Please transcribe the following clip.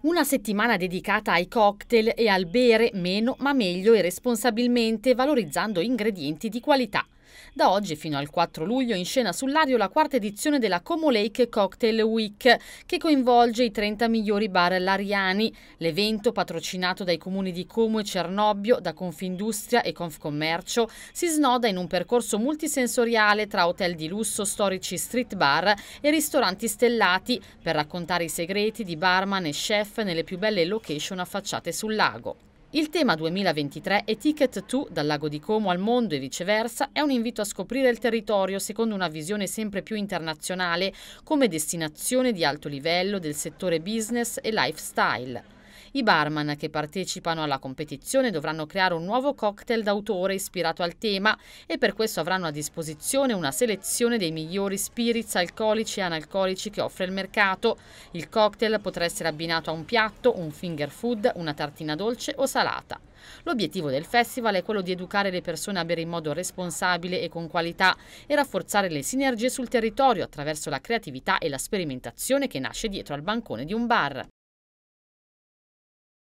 Una settimana dedicata ai cocktail e al bere meno ma meglio e responsabilmente valorizzando ingredienti di qualità. Da oggi fino al 4 luglio in scena sull'Ario la quarta edizione della Como Lake Cocktail Week, che coinvolge i 30 migliori bar lariani. L'evento, patrocinato dai comuni di Como e Cernobbio, da Confindustria e Confcommercio, si snoda in un percorso multisensoriale tra hotel di lusso, storici street bar e ristoranti stellati per raccontare i segreti di barman e chef nelle più belle location affacciate sul lago. Il tema 2023 è Ticket to dal lago di Como al mondo e viceversa è un invito a scoprire il territorio secondo una visione sempre più internazionale come destinazione di alto livello del settore business e lifestyle. I barman che partecipano alla competizione dovranno creare un nuovo cocktail d'autore ispirato al tema e per questo avranno a disposizione una selezione dei migliori spirits alcolici e analcolici che offre il mercato. Il cocktail potrà essere abbinato a un piatto, un finger food, una tartina dolce o salata. L'obiettivo del festival è quello di educare le persone a bere in modo responsabile e con qualità e rafforzare le sinergie sul territorio attraverso la creatività e la sperimentazione che nasce dietro al bancone di un bar.